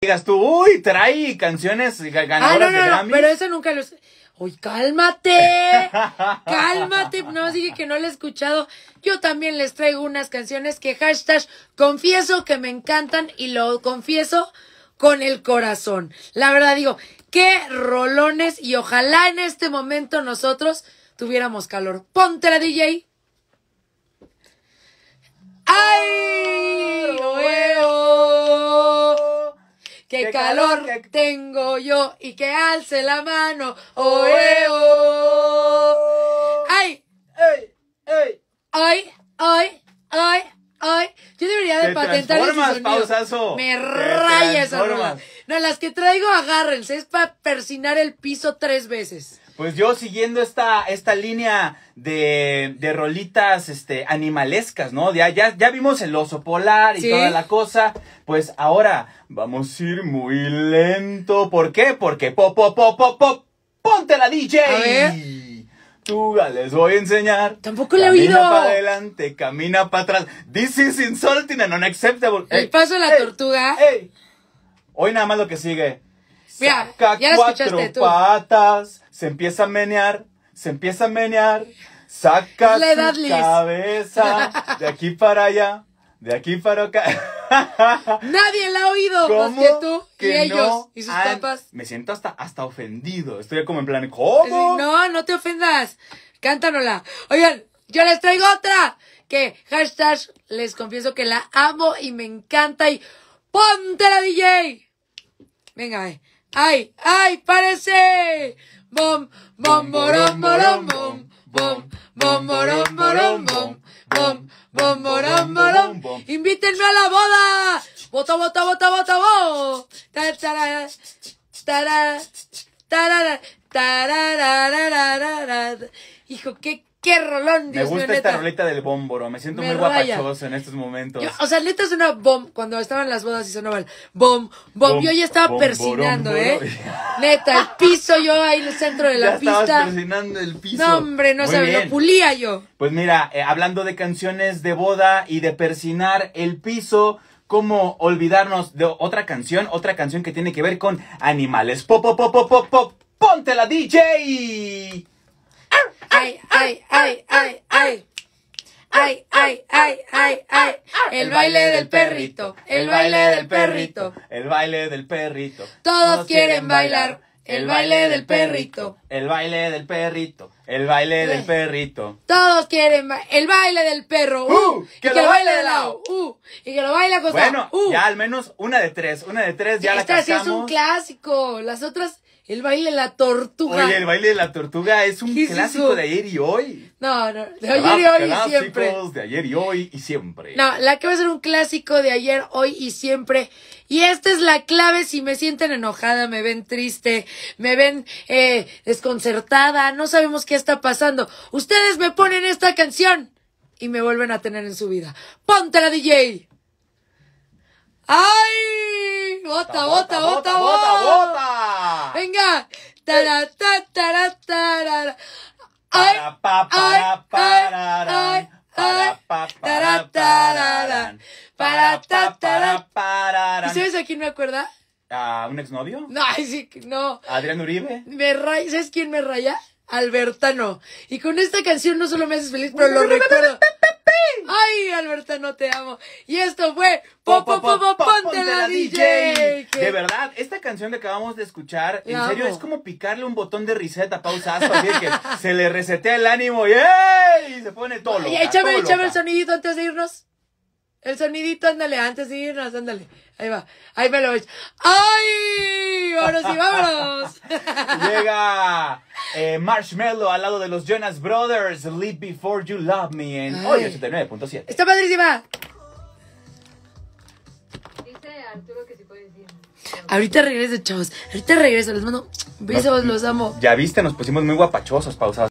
digas tú, uy, trae canciones ah, ganadoras de pero eso nunca lo... Uy, cálmate, cálmate, no más dije que no lo he escuchado. Yo también les traigo unas canciones que hashtag confieso que me encantan y lo confieso con el corazón. La verdad digo, qué rolones y ojalá en este momento nosotros tuviéramos calor. Ponte la DJ. calor tengo yo y que alce la mano. Oh, oh eh. eh, oh. ¡Ay! ¡Ey! ¡Ay! ¡Ay! ¡Ay! ¡Ay! ¡Ay! Yo debería de patentar ese sonido. Pausazo. Me raya No, las que traigo, agárrense. Es para persinar el piso tres veces. Pues yo siguiendo esta, esta línea de, de rolitas este, animalescas, ¿no? Ya, ya, ya vimos el oso polar y toda la cosa. Pues ahora vamos a ir muy lento. ¿Por qué? Porque pop, pop, pop, pop, pop. Ponte la DJ. Tú les voy a enseñar. Tampoco le he oído. Camina para adelante, camina para atrás. This is insulting and unacceptable. El paso de la tortuga. Hoy nada más lo que sigue. Mira, saca ya cuatro tú. patas, se empieza a menear, se empieza a menear, saca la cabeza de aquí para allá, de aquí para acá. Nadie la ha oído más que tú y ellos y sus papas. Me siento hasta, hasta ofendido. Estoy como en plan, ¿cómo? No, no te ofendas. Cántanola. Oigan, yo les traigo otra. Que hashtag les confieso que la amo y me encanta y ponte la DJ! Venga, eh ay, ay, parece. Bom, bom, bom, bom, bom, bom, bom, bom, Invítenme a la boda. Bota, bota, bota, bota, bota! Hijo, qué ¡Qué rolón, Dios Me gusta esta roleta del bómboro. Me siento muy guapachoso en estos momentos. o sea, neta es una bomb. Cuando estaban las bodas y sonaba bomb, bomb. yo ya estaba persinando, ¿eh? neta, el piso yo ahí en el centro de la ya pista. persinando el piso. No, hombre, no sabes, Lo pulía yo. Pues mira, eh, hablando de canciones de boda y de persinar el piso cómo olvidarnos de otra canción, otra canción que tiene que ver con animales. Pop, pop, pop, pop, pop, la DJ ay, ay, ay, ay. Ay, ay, ay, ay, ay. El baile del perrito, el baile del perrito, el baile del perrito. Todos quieren bailar. El baile del perrito. El baile del perrito. El baile del perrito. Todos quieren el baile del perro. Uh, uh que, lo baile de lado. Uh, y que lo baile con Bueno, ¡Uh! ya al menos una de tres. Una de tres ya la Esta sí es un clásico. Las otras el baile de la tortuga. Oye, el baile de la tortuga es un clásico de ayer y hoy. No, no, de ayer y hoy y siempre. De ayer y hoy y siempre. No, la que va a ser un clásico de ayer, hoy y siempre. Y esta es la clave si me sienten enojada, me ven triste, me ven eh, desconcertada, no sabemos qué está pasando. Ustedes me ponen esta canción y me vuelven a tener en su vida. la DJ! ¡Ay! bota, bota, bota, bota, Venga. ta para, pa, ¿Sabes a quién me acuerda? un exnovio? No, sí, no. ¿Adrián Uribe? Me raya, ¿Sabes quién me raya? Albertano. Y con esta canción no solo me haces feliz, pero lo recuerdo. Ay, Alberta, no te amo. Y esto fue Popo Popo la DJ. De verdad, esta canción que acabamos de escuchar, en serio, es como picarle un botón de reset a pausazo, así que se le resetea el ánimo y, se pone todo. Loca, échame, échame el sonidito antes de irnos. El sonidito, ándale, antes de irnos, ándale. Ahí va, ahí me lo ves. ¡Ay! ¡Vámonos y vámonos. Llega. Eh, Marshmallow al lado de los Jonas Brothers, Live Before You Love Me en hoy 89.7. ¡Está padrísima! Dice Arturo que Ahorita regreso, chavos. Ahorita regreso. Les mando besos, los amo. Ya viste, nos pusimos muy guapachosos, pausados.